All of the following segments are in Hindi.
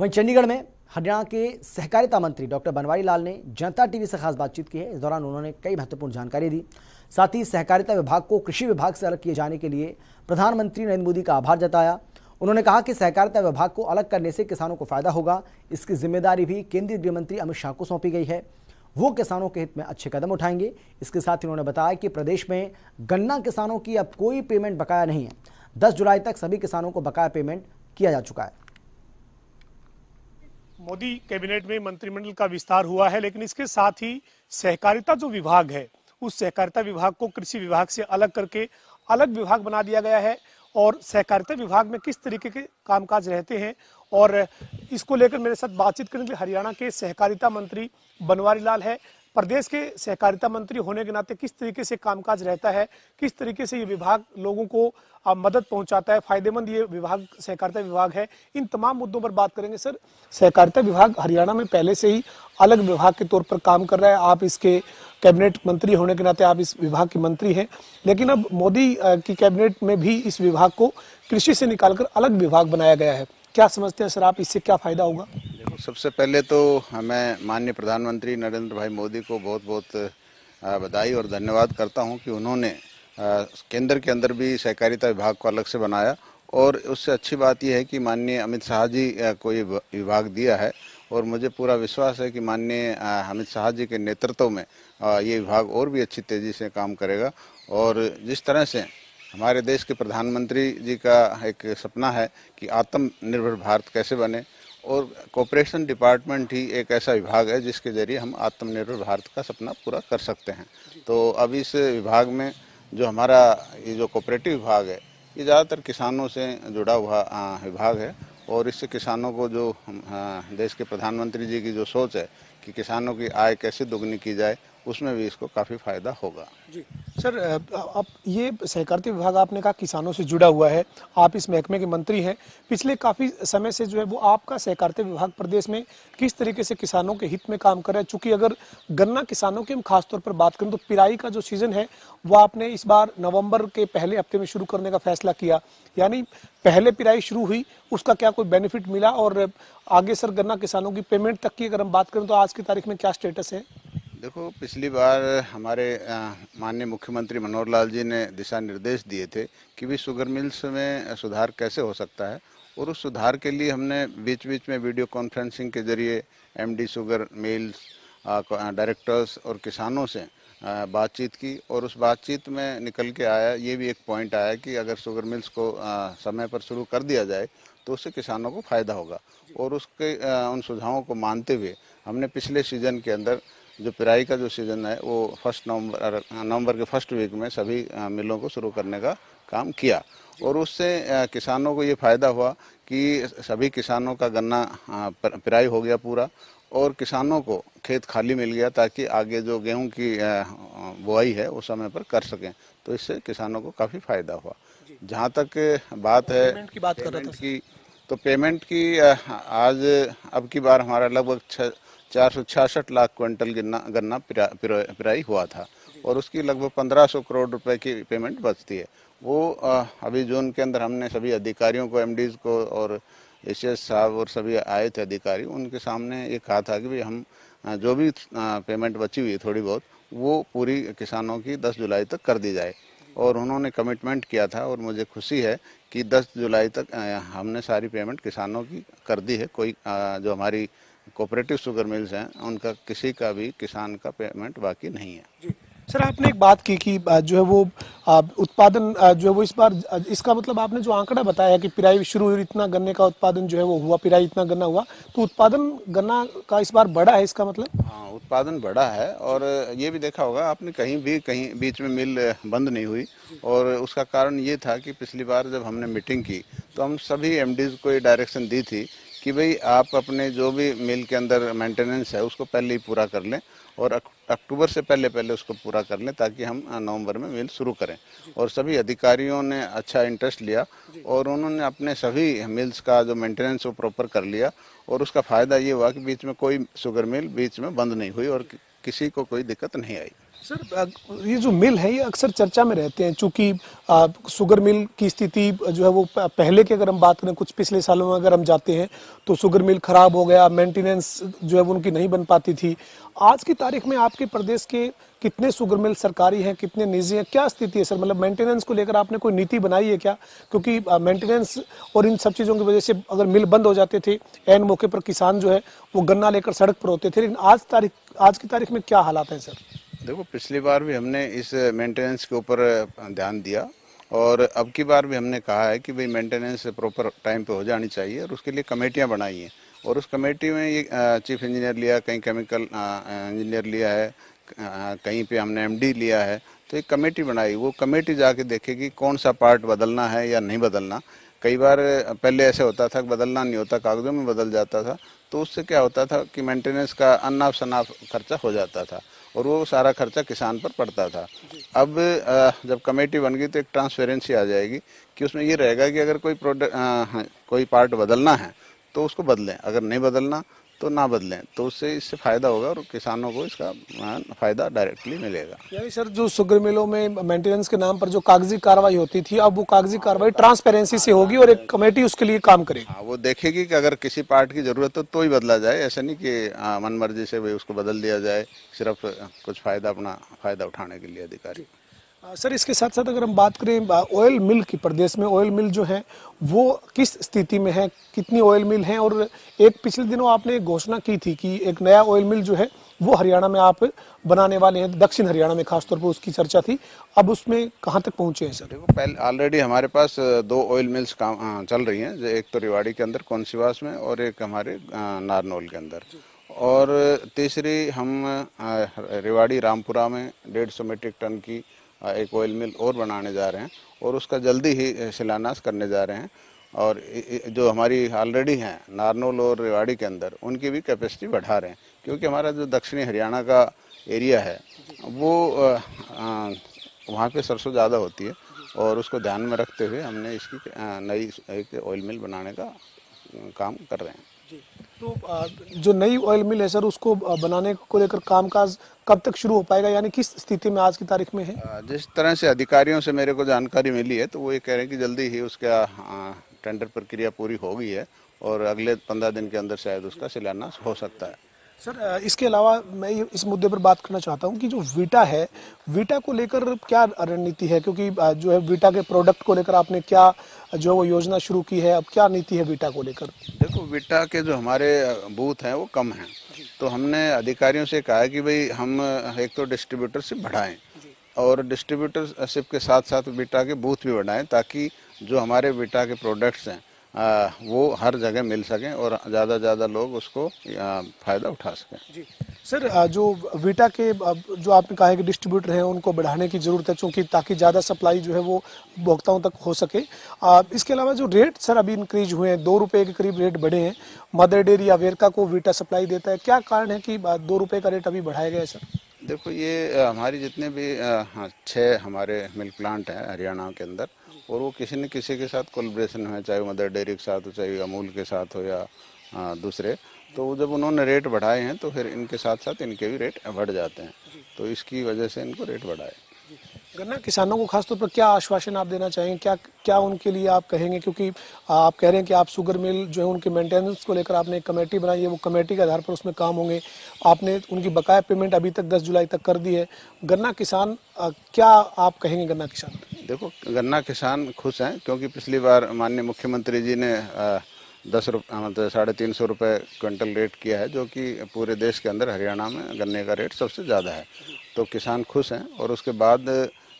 वहीं चंडीगढ़ में हरियाणा के सहकारिता मंत्री डॉक्टर बनवारी लाल ने जनता टीवी से खास बातचीत की है इस दौरान उन्होंने कई महत्वपूर्ण जानकारी दी साथ ही सहकारिता विभाग को कृषि विभाग से अलग किए जाने के लिए प्रधानमंत्री नरेंद्र मोदी का आभार जताया उन्होंने कहा कि सहकारिता विभाग को अलग करने से किसानों को फायदा होगा इसकी जिम्मेदारी भी केंद्रीय गृह मंत्री अमित शाह को सौंपी गई है वो किसानों के हित में अच्छे कदम उठाएंगे इसके साथ ही उन्होंने बताया कि प्रदेश में गन्ना किसानों की अब कोई पेमेंट बकाया नहीं है दस जुलाई तक सभी किसानों को बकाया पेमेंट किया जा चुका है मोदी कैबिनेट में मंत्रिमंडल का विस्तार हुआ है लेकिन इसके साथ ही सहकारिता जो विभाग है उस सहकारिता विभाग को कृषि विभाग से अलग करके अलग विभाग बना दिया गया है और सहकारिता विभाग में किस तरीके के कामकाज रहते हैं और इसको लेकर मेरे साथ बातचीत करने के लिए हरियाणा के सहकारिता मंत्री बनवारी लाल है प्रदेश के सहकारिता मंत्री होने के नाते किस तरीके से कामकाज रहता है किस तरीके से ये विभाग लोगों को मदद पहुंचाता है फायदेमंद ये विभाग सहकारिता विभाग है इन तमाम मुद्दों पर बात करेंगे सर सहकारिता विभाग हरियाणा में पहले से ही अलग विभाग के तौर पर काम कर रहा है आप इसके कैबिनेट मंत्री होने के नाते आप इस विभाग के मंत्री हैं लेकिन अब मोदी की कैबिनेट में भी इस विभाग को कृषि से निकालकर अलग विभाग बनाया गया है क्या समझते हैं सर आप इससे क्या फ़ायदा होगा देखो सबसे पहले तो हमें माननीय प्रधानमंत्री नरेंद्र भाई मोदी को बहुत बहुत बधाई और धन्यवाद करता हूँ कि उन्होंने केंद्र के अंदर भी सहकारिता विभाग को अलग से बनाया और उससे अच्छी बात यह है कि माननीय अमित शाह जी को ये विभाग दिया है और मुझे पूरा विश्वास है कि माननीय अमित शाह जी के नेतृत्व में ये विभाग और भी अच्छी तेज़ी से काम करेगा और जिस तरह से हमारे देश के प्रधानमंत्री जी का एक सपना है कि आत्मनिर्भर भारत कैसे बने और कॉपरेशन डिपार्टमेंट ही एक ऐसा विभाग है जिसके जरिए हम आत्मनिर्भर भारत का सपना पूरा कर सकते हैं तो अब इस विभाग में जो हमारा ये जो कोऑपरेटिव विभाग है ये ज़्यादातर किसानों से जुड़ा हुआ विभाग है और इससे किसानों को जो देश के प्रधानमंत्री जी की जो सोच है कि किसानों की आय कैसे दोगुनी की जाए उसमें भी इसको काफ़ी फायदा होगा जी सर आप ये सहकारिता विभाग आपने कहा किसानों से जुड़ा हुआ है आप इस महकमे के मंत्री हैं पिछले काफ़ी समय से जो है वो आपका सहकारिता विभाग प्रदेश में किस तरीके से किसानों के हित में काम कर रहा है चूँकि अगर गन्ना किसानों की हम खासतौर पर बात करें तो पिराई का जो सीज़न है वो आपने इस बार नवम्बर के पहले हफ्ते में शुरू करने का फैसला किया यानी पहले पिराई शुरू हुई उसका क्या कोई बेनिफिट मिला और आगे सर गन्ना किसानों की पेमेंट तक की अगर हम बात करें तो आज की तारीख में क्या स्टेटस है देखो पिछली बार हमारे माननीय मुख्यमंत्री मनोहर लाल जी ने दिशा निर्देश दिए थे कि भी शुगर मिल्स में सुधार कैसे हो सकता है और उस सुधार के लिए हमने बीच बीच में वीडियो कॉन्फ्रेंसिंग के जरिए एमडी शुगर मिल्स डायरेक्टर्स और किसानों से बातचीत की और उस बातचीत में निकल के आया ये भी एक पॉइंट आया कि अगर शुगर मिल्स को समय पर शुरू कर दिया जाए तो उससे किसानों को फायदा होगा और उसके उन सुझावों को मानते हुए हमने पिछले सीजन के अंदर जो पिराई का जो सीज़न है वो फर्स्ट नवंबर नवंबर के फर्स्ट वीक में सभी मिलों को शुरू करने का काम किया और उससे किसानों को ये फ़ायदा हुआ कि सभी किसानों का गन्ना पिराई हो गया पूरा और किसानों को खेत खाली मिल गया ताकि आगे जो गेहूं की बुआई है वो समय पर कर सकें तो इससे किसानों को काफ़ी फ़ायदा हुआ जहाँ तक बात है पेमेंट की बात पेमेंट कर रहा था की तो पेमेंट की आज अब की बार हमारा लगभग चार लाख क्विंटल गन्ना गन्ना पिरा, पिरा, पिराई हुआ था और उसकी लगभग 1500 करोड़ रुपए की पेमेंट बचती है वो अभी जून के अंदर हमने सभी अधिकारियों को एम को और एस साहब और सभी आए थे अधिकारी उनके सामने ये कहा था कि भाई हम जो भी पेमेंट बची हुई है थोड़ी बहुत वो पूरी किसानों की 10 जुलाई तक कर दी जाए और उन्होंने कमिटमेंट किया था और मुझे खुशी है कि 10 जुलाई तक हमने सारी पेमेंट किसानों की कर दी है कोई जो हमारी कोऑपरेटिव शुगर मिल्स हैं उनका किसी का भी किसान का पेमेंट बाकी नहीं है जी सर आपने एक बात की कि जो है वो उत्पादन जो है वो इस बार इसका मतलब आपने जो आंकड़ा बताया कि पिराई शुरू हुई इतना गन्ने का उत्पादन जो है वो हुआ पिराई इतना गन्ना हुआ तो उत्पादन गन्ना का इस बार बड़ा है इसका मतलब हाँ उत्पादन बड़ा है और ये भी देखा होगा आपने कहीं भी कहीं बीच में मिल बंद नहीं हुई और उसका कारण ये था कि पिछली बार जब हमने मीटिंग की तो हम सभी एम को ये डायरेक्शन दी थी कि भाई आप अपने जो भी मिल के अंदर मेंटेनेंस है उसको पहले ही पूरा कर लें और अक्टूबर से पहले पहले उसको पूरा कर लें ताकि हम नवंबर में मिल शुरू करें और सभी अधिकारियों ने अच्छा इंटरेस्ट लिया और उन्होंने अपने सभी मिल्स का जो मेंटेनेंस वो प्रॉपर कर लिया और उसका फ़ायदा ये हुआ कि बीच में कोई शुगर मिल बीच में बंद नहीं हुई और किसी को कोई दिक्कत नहीं आई सर ये जो मिल है ये अक्सर चर्चा में रहते हैं चूँकि शुगर मिल की स्थिति जो है वो पहले की अगर हम बात करें कुछ पिछले सालों में अगर हम जाते हैं तो शुगर मिल खराब हो गया मेंटेनेंस जो है वो उनकी नहीं बन पाती थी आज की तारीख में आपके प्रदेश के कितने शुगर मिल सरकारी हैं कितने निजी हैं क्या स्थिति है सर मतलब मेंटेनेंस को लेकर आपने कोई नीति बनाई है क्या क्योंकि मेंटेनेंस और इन सब चीज़ों की वजह से अगर मिल बंद हो जाते थे एन मौके पर किसान जो है वो गन्ना लेकर सड़क पर होते थे लेकिन आज तारीख आज की तारीख में क्या हालात हैं सर देखो पिछली बार भी हमने इस मेंटेनेंस के ऊपर ध्यान दिया और अब की बार भी हमने कहा है कि भाई मेंटेनेंस प्रॉपर टाइम पे हो जानी चाहिए और उसके लिए कमेटियां बनाई हैं और उस कमेटी में ये चीफ इंजीनियर लिया कहीं केमिकल इंजीनियर लिया है कहीं पे हमने एमडी लिया है तो एक कमेटी बनाई वो कमेटी जाके देखेगी कौन सा पार्ट बदलना है या नहीं बदलना कई बार पहले ऐसे होता था कि बदलना नहीं होता कागजों में बदल जाता था तो उससे क्या होता था कि मेंटेनेंस का अनाप शनाप खर्चा हो जाता था और वो सारा खर्चा किसान पर पड़ता था अब जब कमेटी बन गई तो एक ट्रांसपेरेंसी आ जाएगी कि उसमें ये रहेगा कि अगर कोई प्रोडक्ट हाँ, कोई पार्ट बदलना है तो उसको बदलें अगर नहीं बदलना तो ना बदलें तो उससे इससे फ़ायदा होगा और किसानों को इसका हाँ, फ़ायदा डायरेक्टली मिलेगा यानी सर जो शुगर मिलों में मेंटेनेंस के नाम पर जो कागजी कार्रवाई होती थी अब वो कागजी कार्रवाई ट्रांसपेरेंसी से होगी और एक कमेटी उसके लिए काम करेगी हाँ, वो देखेगी कि अगर किसी पार्ट की ज़रूरत हो तो ही बदला जाए ऐसा नहीं कि हाँ, मर्जी से भाई उसको बदल दिया जाए सिर्फ कुछ फ़ायदा अपना फ़ायदा उठाने के लिए अधिकारी सर इसके साथ साथ अगर हम बात करें ऑयल मिल की प्रदेश में ऑयल मिल जो है वो किस स्थिति में है कितनी ऑयल मिल हैं और एक पिछले दिनों आपने घोषणा की थी कि एक नया ऑयल मिल जो है वो हरियाणा में आप बनाने वाले हैं दक्षिण हरियाणा में खासतौर पर उसकी चर्चा थी अब उसमें कहाँ तक पहुँचे हैं सर देखो पहले ऑलरेडी हमारे पास दो ऑयल मिल्स काम चल रही हैं एक तो रिवाड़ी के अंदर कौनसीवास में और एक हमारे नारनौल के अंदर और तीसरी हम रिवाड़ी रामपुरा में डेढ़ सौ मीट्रिक टन की एक ऑयल मिल और बनाने जा रहे हैं और उसका जल्दी ही शिलान्यास करने जा रहे हैं और जो हमारी ऑलरेडी हैं नारनोल और रेवाड़ी के अंदर उनकी भी कैपेसिटी बढ़ा रहे हैं क्योंकि हमारा जो दक्षिणी हरियाणा का एरिया है वो वहाँ पे सरसों ज़्यादा होती है और उसको ध्यान में रखते हुए हमने इसकी नई एक ऑयल मिल बनाने का काम कर रहे हैं तो जो नई ऑयल मिल है सर उसको बनाने को लेकर कामकाज कब तक शुरू हो पाएगा यानी किस स्थिति में आज की तारीख में है जिस तरह से अधिकारियों से मेरे को जानकारी मिली है तो वो ये कह रहे हैं कि जल्दी ही उसका टेंडर प्रक्रिया पूरी हो गई है और अगले पंद्रह दिन के अंदर शायद उसका शिलान्यास हो सकता है सर इसके अलावा मैं इस मुद्दे पर बात करना चाहता हूँ कि जो वीटा है वीटा को लेकर क्या रणनीति है क्योंकि जो है वीटा के प्रोडक्ट को लेकर आपने क्या जो है वो योजना शुरू की है अब क्या नीति है वीटा को लेकर देखो वीटा के जो हमारे बूथ हैं वो कम हैं तो हमने अधिकारियों से कहा कि भाई हम एक तो डिस्ट्रीब्यूटर से बढ़ाएं और डिस्ट्रीब्यूटरशिप के साथ साथ वीटा के बूथ भी बढ़ाएं ताकि जो हमारे वीटा के प्रोडक्ट्स हैं वो हर जगह मिल सकें और ज़्यादा ज़्यादा लोग उसको फ़ायदा उठा सकें जी सर जो वीटा के जो आपने कहा है कि डिस्ट्रीब्यूटर हैं उनको बढ़ाने की ज़रूरत है चूंकि ताकि ज़्यादा सप्लाई जो है वो उपभोक्ताओं तक हो सके इसके अलावा जो रेट सर अभी इंक्रीज हुए हैं दो रुपये के करीब रेट बढ़े हैं मदर डेयरी या वेरका को वीटा सप्लाई देता है क्या कारण है कि दो रुपये का रेट अभी बढ़ाया गया है सर देखो ये हमारी जितने भी हाँ, छः हमारे मिल्क प्लांट हैं हरियाणा के अंदर और वो किसी न किसी के साथ कोलब्रेशन है चाहे मदर डेयरी के साथ हो चाहे अमूल के साथ हो या दूसरे तो जब उन्होंने रेट बढ़ाए हैं तो फिर इनके साथ साथ इनके भी रेट बढ़ जाते हैं तो इसकी वजह से इनको रेट बढ़ाए गन्ना किसानों को खासतौर पर क्या आश्वासन आप देना चाहेंगे क्या क्या उनके लिए आप कहेंगे क्योंकि आप कह रहे हैं कि आप शुगर मिल जो है उनके मेंटेनेंस को लेकर आपने एक कमेटी बनाई है वो कमेटी के आधार पर उसमें काम होंगे आपने उनकी बकाया पेमेंट अभी तक 10 जुलाई तक कर दी है गन्ना किसान क्या आप कहेंगे गन्ना किसान देखो गन्ना किसान खुश हैं क्योंकि पिछली बार माननीय मुख्यमंत्री जी ने दस रुपये मतलब साढ़े तीन सौ रुपये क्विंटल रेट किया है जो कि पूरे देश के अंदर हरियाणा में गन्ने का रेट सबसे ज़्यादा है तो किसान खुश हैं और उसके बाद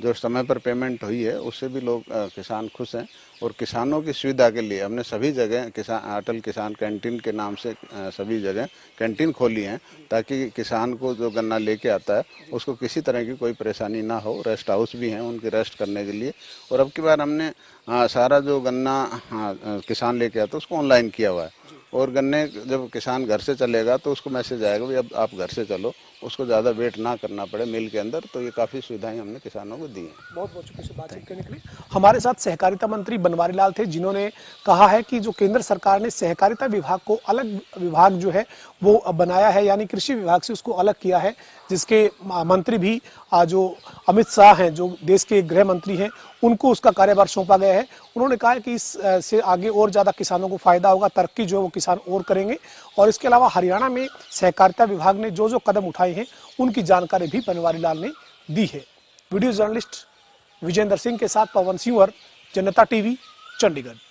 जो समय पर पेमेंट हुई है उससे भी लोग आ, किसान खुश हैं और किसानों की सुविधा के लिए हमने सभी जगह किसान अटल किसान कैंटीन के नाम से आ, सभी जगह कैंटीन खोली हैं ताकि किसान को जो गन्ना लेके आता है उसको किसी तरह की कोई परेशानी ना हो रेस्ट हाउस भी हैं उनके रेस्ट करने के लिए और अब की बार हमने आ, सारा जो गन्ना किसान लेके आता है उसको ऑनलाइन किया हुआ है और गन्ने जब किसान घर से चलेगा तो उसको मैसेज आएगा भाई अब आप घर से चलो उसको ज़्यादा वेट ना करना पड़े मिल के अंदर तो ये काफ़ी सुविधाएं हमने किसानों को दी हैं बहुत बहुत शुक्रिया बातचीत करने के लिए हमारे साथ सहकारिता मंत्री बनवारी लाल थे जिन्होंने कहा है कि जो केंद्र सरकार ने सहकारिता विभाग को अलग विभाग जो है वो बनाया है यानी कृषि विभाग से उसको अलग किया है जिसके मंत्री भी जो अमित शाह हैं जो देश के गृह मंत्री हैं उनको उसका कार्यभार सौंपा गया है उन्होंने कहा कि इस से आगे और ज़्यादा किसानों को फायदा होगा तरक्की जो है वो किसान और करेंगे और इसके अलावा हरियाणा में सहकारिता विभाग ने जो जो कदम उठाए आई है उनकी जानकारी भी बनवारी लाल ने दी है वीडियो जर्नलिस्ट विजेंद्र सिंह के साथ पवन सिंह जनता टीवी चंडीगढ़